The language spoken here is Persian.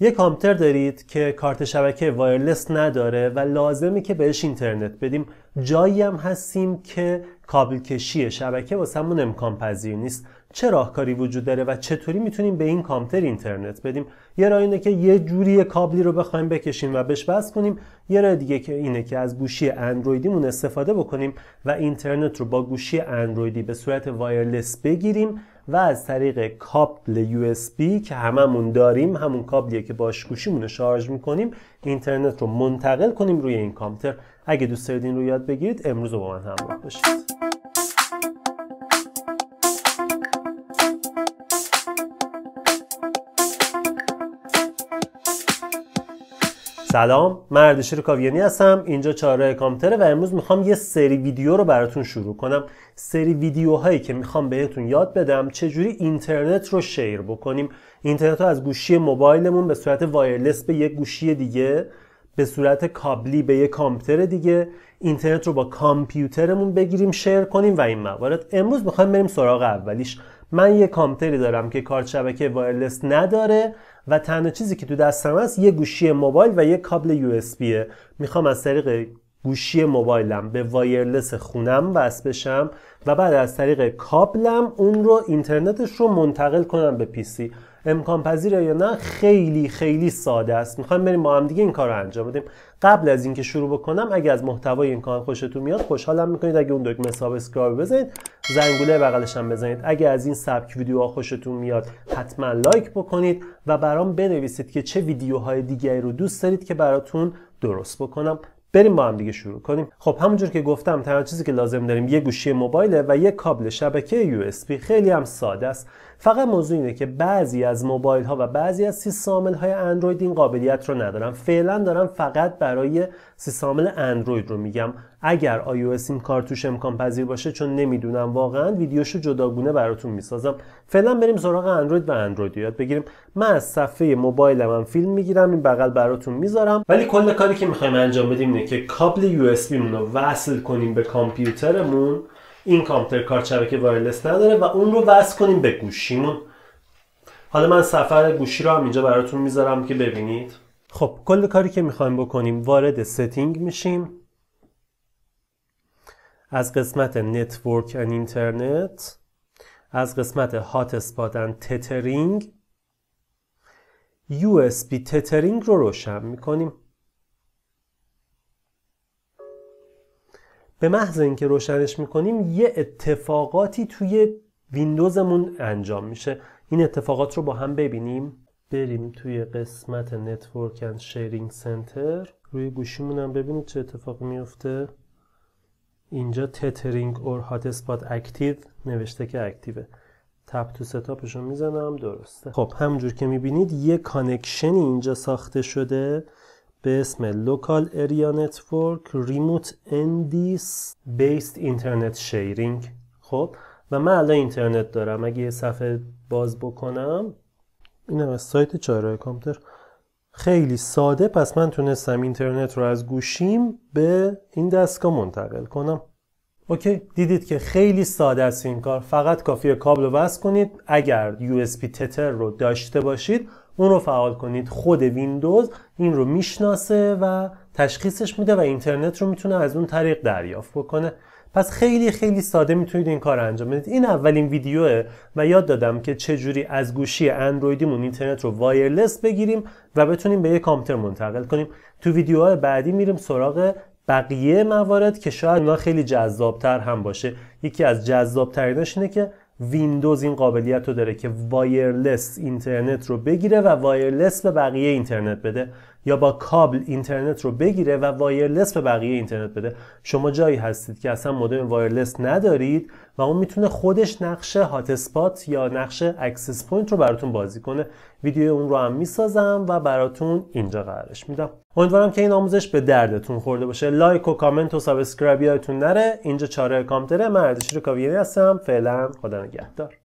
یه کامپیوتر دارید که کارت شبکه وایرلس نداره و لازمه که بهش اینترنت بدیم جایی هم هستیم که کابل کشی شبکه واسمون امکان پذیر نیست چه راهکاری وجود داره و چطوری میتونیم به این کامپیوتر اینترنت بدیم یه راه اینه که یه جوری کابلی رو بخوایم بکشیم و بهش بس کنیم یه راه دیگه که اینه که از گوشی اندرویدیمون استفاده بکنیم و اینترنت رو با گوشی اندرویدی به صورت وایرلس بگیریم و از طریق کابل USB که هممون داریم همون کابلیه که باش گوشیمون رو شارژ میکنیم اینترنت رو منتقل کنیم روی این کامپیوتر اگه دوست دارید این رو یاد بگیرید امروز با من همراه باشید سلام من اردشیر کاویانی هستم اینجا چاره کامپیوتر و امروز میخوام یه سری ویدیو رو براتون شروع کنم سری ویدیوهایی که میخوام بهتون یاد بدم چجوری اینترنت رو شیر بکنیم اینترنت رو از گوشی موبایلمون به صورت وایرلس به یک گوشی دیگه به صورت کابلی به یک کامپیوتر دیگه اینترنت رو با کامپیوترمون بگیریم شیر کنیم و این موارد امروز میخوایم بریم سراغ اولیش من یه کامپیوتری دارم که کارت شبکه وایرلس نداره و تنها چیزی که تو دستم هست یه گوشی موبایل و یه کابل یو اس میخوام از طریق گوشی موبایلم به وایرلس خونم وصل بشم و بعد از طریق کابلم اون رو اینترنتش رو منتقل کنم به پیسی امکان پذیره یا نه خیلی خیلی ساده است میخوام بریم با هم دیگه این کار رو انجام بدیم قبل از اینکه شروع بکنم اگه از محتوای این کانال خوشتون میاد خوشحالم میکنید اگه اون دکمه سابسکرایب بزنید زنگوله بغلش هم بزنید اگه از این سبک ویدیوها خوشتون میاد حتما لایک بکنید و برام بنویسید که چه ویدیوهای دیگری رو دوست دارید که براتون درست بکنم بریم با هم دیگه شروع کنیم خب همونجور که گفتم تنها چیزی که لازم داریم یه گوشی موبایل و یه کابل شبکه USB خیلی هم ساده است فقط موضوع اینه که بعضی از موبایل ها و بعضی از سیستم های اندروید این قابلیت رو ندارن فعلا دارم فقط برای سیستم اندروید رو میگم اگر iOS این کار توش امکان پذیر باشه چون نمیدونم واقعا ویدیوشو جداگونه براتون میسازم فعلا بریم سراغ اندروید و اندروید یاد بگیریم من از صفحه موبایل من فیلم میگیرم این بغل براتون میذارم ولی کل کاری که میخوایم انجام بدیم اینه که کابل USB مون رو وصل کنیم به کامپیوترمون این کامپیوتر کارت شبکه وایرلس نداره و اون رو وصل کنیم به گوشیمون حالا من سفر گوشی رو هم اینجا براتون میذارم که ببینید خب کل کاری که میخوایم بکنیم وارد ستینگ میشیم از قسمت نتورک ان اینترنت از قسمت هات اسپات ان تترینگ USB تترینگ رو روشن میکنیم به محض اینکه روشنش میکنیم یه اتفاقاتی توی ویندوزمون انجام میشه این اتفاقات رو با هم ببینیم بریم توی قسمت نتورک اند شیرینگ سنتر روی گوشیمون هم ببینید چه اتفاقی میفته اینجا تترینگ اور هات اسپات اکتیو نوشته که اکتیوه تپ تو ستاپش رو میزنم درسته خب همجور که میبینید یه کانکشنی اینجا ساخته شده به اسم Local Area Network Remote NDs Based Internet Sharing خب و من الان اینترنت دارم اگه یه صفحه باز بکنم این از سایت چاره کامپیوتر خیلی ساده پس من تونستم اینترنت رو از گوشیم به این دستگاه منتقل کنم اوکی دیدید که خیلی ساده است این کار فقط کافیه کابل رو وصل کنید اگر USB تتر رو داشته باشید اون رو فعال کنید خود ویندوز این رو میشناسه و تشخیصش میده و اینترنت رو میتونه از اون طریق دریافت بکنه پس خیلی خیلی ساده میتونید این کار انجام بدید این اولین ویدیوه و یاد دادم که چجوری از گوشی اندرویدیمون اینترنت رو وایرلس بگیریم و بتونیم به یک کامپیوتر منتقل کنیم تو ویدیوهای بعدی میریم سراغ بقیه موارد که شاید اونا خیلی جذابتر هم باشه یکی از جذابتریناش اینه که ویندوز این قابلیت رو داره که وایرلس اینترنت رو بگیره و وایرلس به بقیه اینترنت بده یا با کابل اینترنت رو بگیره و وایرلس به بقیه اینترنت بده شما جایی هستید که اصلا مدم وایرلس ندارید و اون میتونه خودش نقشه هات اسپات یا نقشه اکسس پوینت رو براتون بازی کنه ویدیو اون رو هم میسازم و براتون اینجا قرارش میدم امیدوارم که این آموزش به دردتون خورده باشه لایک و کامنت و سابسکرایب یادتون نره اینجا چاره کامتره من اردشیر کاویری هستم فعلا خدا نگهدار